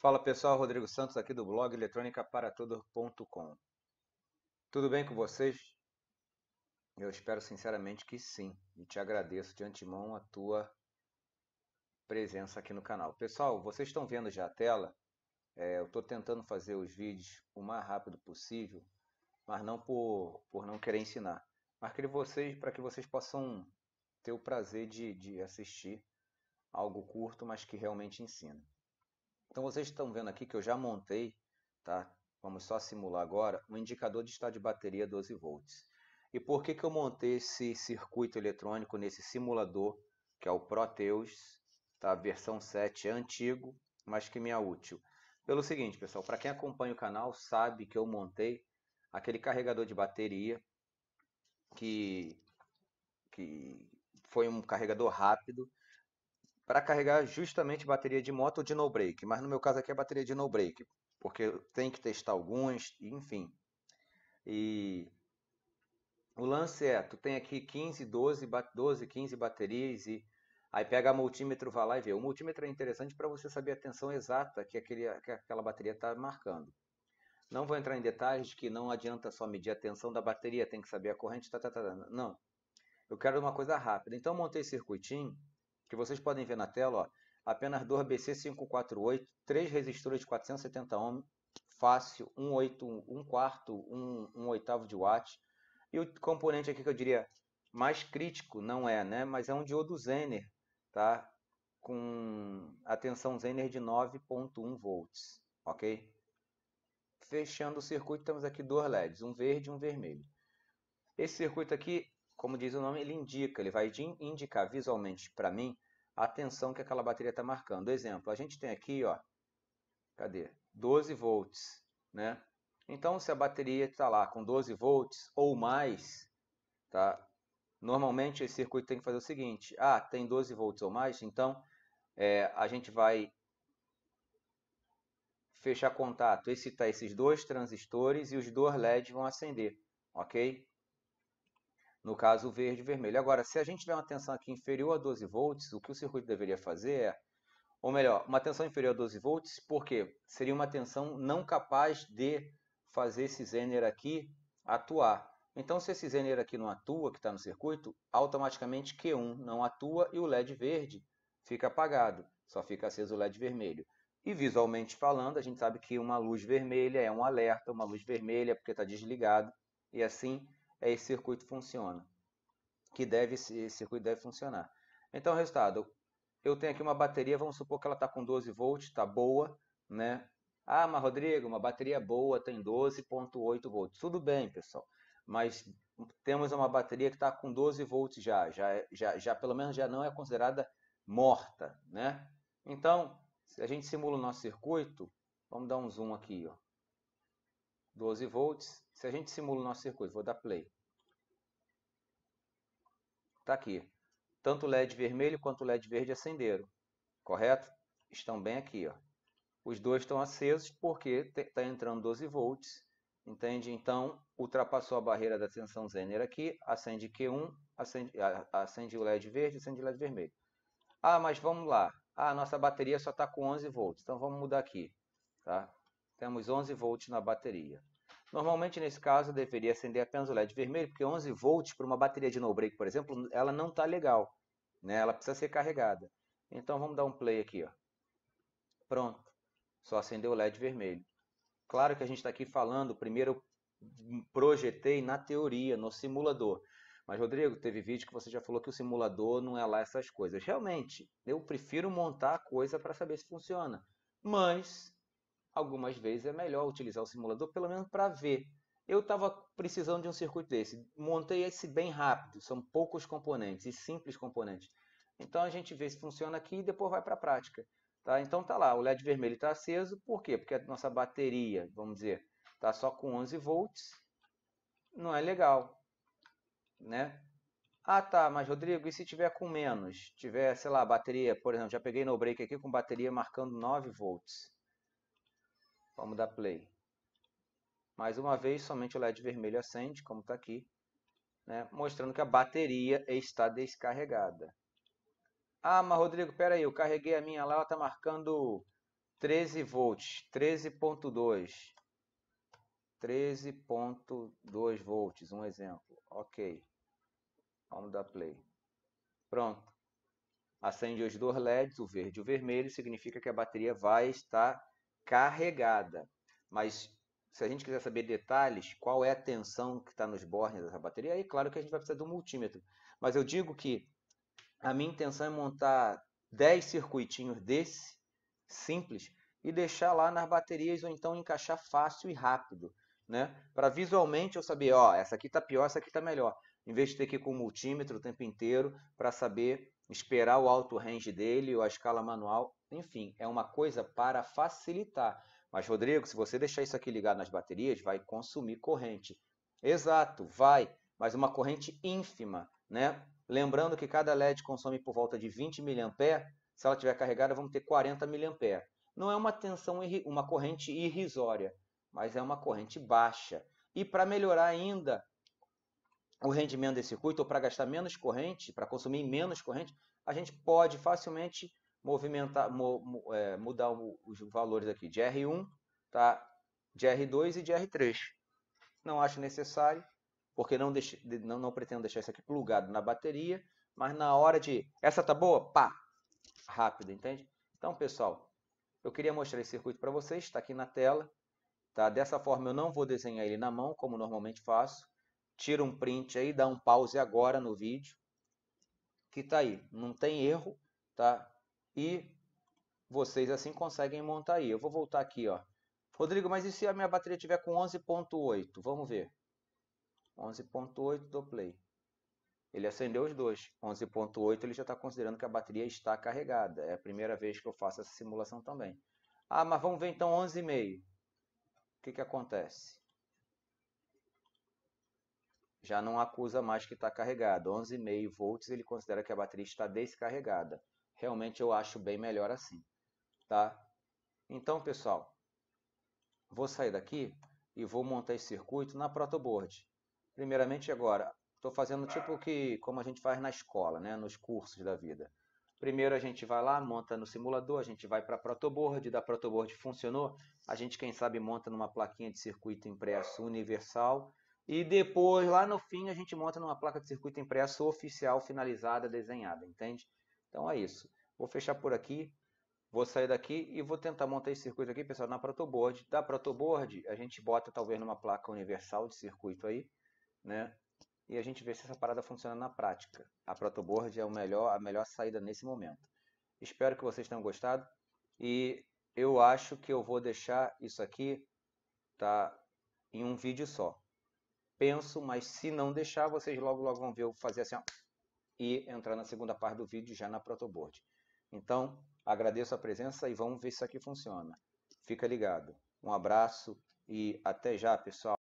Fala pessoal, Rodrigo Santos aqui do blog Eletrônica Para eletrônicaparatudo.com. Tudo bem com vocês? Eu espero sinceramente que sim e te agradeço de antemão a tua presença aqui no canal. Pessoal, vocês estão vendo já a tela? É, eu estou tentando fazer os vídeos o mais rápido possível, mas não por, por não querer ensinar, mas que vocês para que vocês possam ter o prazer de, de assistir algo curto, mas que realmente ensina. Então vocês estão vendo aqui que eu já montei, tá? Vamos só simular agora, um indicador de estado de bateria 12 volts. E por que, que eu montei esse circuito eletrônico nesse simulador, que é o Proteus, tá? versão 7 antigo, mas que me é útil? Pelo seguinte, pessoal, para quem acompanha o canal sabe que eu montei aquele carregador de bateria que, que foi um carregador rápido, para carregar justamente bateria de moto ou de no brake, mas no meu caso aqui é bateria de no brake, porque tem que testar alguns, enfim. E o lance é, tu tem aqui 15, 12, 12 15 baterias e aí pega multímetro, vai lá e vê. O multímetro é interessante para você saber a tensão exata que, aquele, que aquela bateria está marcando. Não vou entrar em detalhes de que não adianta só medir a tensão da bateria, tem que saber a corrente, tá, tá, tá, tá não. Eu quero uma coisa rápida. Então montei o circuitinho que vocês podem ver na tela, ó, apenas dois BC548, três resistores de 470 ohms, fácil, 1, 8, um quarto, 1, um oitavo de watt. E o componente aqui que eu diria mais crítico, não é, né? Mas é um diodo Zener, tá? Com a tensão Zener de 9.1 volts, ok? Fechando o circuito, temos aqui dois LEDs, um verde e um vermelho. Esse circuito aqui como diz o nome, ele indica, ele vai indicar visualmente para mim a tensão que aquela bateria está marcando. Exemplo, a gente tem aqui, ó, cadê? 12 volts, né? Então, se a bateria está lá com 12 volts ou mais, tá? Normalmente esse circuito tem que fazer o seguinte: ah, tem 12 volts ou mais, então é, a gente vai fechar contato, excitar tá, esses dois transistores e os dois LEDs vão acender, ok? no caso verde e vermelho. Agora, se a gente tiver uma tensão aqui inferior a 12 volts, o que o circuito deveria fazer é, ou melhor, uma tensão inferior a 12 volts, porque seria uma tensão não capaz de fazer esse zener aqui atuar. Então, se esse zener aqui não atua, que está no circuito, automaticamente Q1 não atua e o LED verde fica apagado, só fica aceso o LED vermelho. E visualmente falando, a gente sabe que uma luz vermelha é um alerta, uma luz vermelha é porque está desligado, e assim é, esse circuito funciona, que deve esse circuito deve funcionar. Então, resultado, eu tenho aqui uma bateria, vamos supor que ela está com 12 volts, está boa, né? Ah, mas Rodrigo, uma bateria boa tem 12.8 volts. Tudo bem, pessoal, mas temos uma bateria que está com 12 volts já, já, é, já, já, pelo menos já não é considerada morta, né? Então, se a gente simula o nosso circuito, vamos dar um zoom aqui, ó. 12 volts, se a gente simula o nosso circuito, vou dar play. Está aqui. Tanto o LED vermelho quanto o LED verde acenderam, correto? Estão bem aqui. Ó. Os dois estão acesos porque está entrando 12 volts, entende? Então, ultrapassou a barreira da tensão zener aqui, acende Q1, acende, acende o LED verde, acende o LED vermelho. Ah, mas vamos lá. Ah, nossa bateria só está com 11 volts, então vamos mudar aqui. Tá? Temos 11 volts na bateria. Normalmente, nesse caso, eu deveria acender apenas o LED vermelho, porque 11 volts para uma bateria de no-break, por exemplo, ela não está legal. Né? Ela precisa ser carregada. Então, vamos dar um play aqui. Ó. Pronto. Só acendeu o LED vermelho. Claro que a gente está aqui falando, primeiro eu projetei na teoria, no simulador. Mas, Rodrigo, teve vídeo que você já falou que o simulador não é lá essas coisas. Realmente, eu prefiro montar a coisa para saber se funciona. Mas, algumas vezes é melhor utilizar o simulador, pelo menos para ver. Eu estava precisando de um circuito desse, montei esse bem rápido, são poucos componentes e simples componentes. Então a gente vê se funciona aqui e depois vai para a prática. Tá? Então tá lá, o LED vermelho está aceso, por quê? Porque a nossa bateria, vamos dizer, está só com 11 volts, não é legal, né? Ah, tá, mas Rodrigo, e se tiver com menos? Tiver, sei lá, bateria, por exemplo, já peguei no break aqui com bateria marcando 9 volts. Vamos dar play. Mais uma vez, somente o LED vermelho acende, como está aqui, né? mostrando que a bateria está descarregada. Ah, mas Rodrigo, pera aí, eu carreguei a minha lá, ela está marcando 13 volts, 13.2. 13.2 volts, um exemplo. Ok. Vamos dar play. Pronto. Acende os dois LEDs, o verde e o vermelho, significa que a bateria vai estar carregada. Mas se a gente quiser saber detalhes, qual é a tensão que está nos bornes dessa bateria, aí claro que a gente vai precisar de um multímetro. Mas eu digo que a minha intenção é montar 10 circuitinhos desse, simples, e deixar lá nas baterias ou então encaixar fácil e rápido, né? Para visualmente eu saber, ó, essa aqui está pior, essa aqui está melhor, em vez de ter que ir com o multímetro o tempo inteiro para saber esperar o alto range dele ou a escala manual, enfim, é uma coisa para facilitar. Mas, Rodrigo, se você deixar isso aqui ligado nas baterias, vai consumir corrente. Exato, vai, mas uma corrente ínfima, né? Lembrando que cada LED consome por volta de 20 mA, se ela estiver carregada, vamos ter 40 mA. Não é uma tensão, uma corrente irrisória, mas é uma corrente baixa. E para melhorar ainda, o rendimento desse circuito, ou para gastar menos corrente, para consumir menos corrente, a gente pode facilmente movimentar, mo, é, mudar os valores aqui de R1, tá? de R2 e de R3. Não acho necessário, porque não, deixe, não, não pretendo deixar isso aqui plugado na bateria, mas na hora de... Essa tá boa? Pá! Rápido, entende? Então, pessoal, eu queria mostrar esse circuito para vocês, está aqui na tela. Tá? Dessa forma, eu não vou desenhar ele na mão, como normalmente faço tira um print aí, dá um pause agora no vídeo, que tá aí, não tem erro, tá? E vocês assim conseguem montar aí. Eu vou voltar aqui, ó. Rodrigo, mas e se a minha bateria tiver com 11.8? Vamos ver. 11.8 do play. Ele acendeu os dois. 11.8 ele já está considerando que a bateria está carregada. É a primeira vez que eu faço essa simulação também. Ah, mas vamos ver então 11,5. O que, que acontece? já não acusa mais que está carregado. 11,5 volts ele considera que a bateria está descarregada. Realmente eu acho bem melhor assim, tá? Então, pessoal, vou sair daqui e vou montar esse circuito na protoboard. Primeiramente agora, estou fazendo tipo que como a gente faz na escola, né, nos cursos da vida. Primeiro a gente vai lá, monta no simulador, a gente vai para a protoboard, da protoboard funcionou, a gente quem sabe monta numa plaquinha de circuito impresso universal e depois, lá no fim, a gente monta numa placa de circuito impresso oficial, finalizada, desenhada, entende? Então é isso. Vou fechar por aqui, vou sair daqui e vou tentar montar esse circuito aqui, pessoal, na protoboard. Da protoboard, a gente bota talvez numa placa universal de circuito aí, né? E a gente vê se essa parada funciona na prática. A protoboard é o melhor, a melhor saída nesse momento. Espero que vocês tenham gostado e eu acho que eu vou deixar isso aqui tá em um vídeo só penso, mas se não deixar, vocês logo logo vão ver eu fazer assim ó, e entrar na segunda parte do vídeo já na protoboard. Então, agradeço a presença e vamos ver se isso aqui funciona. Fica ligado. Um abraço e até já, pessoal.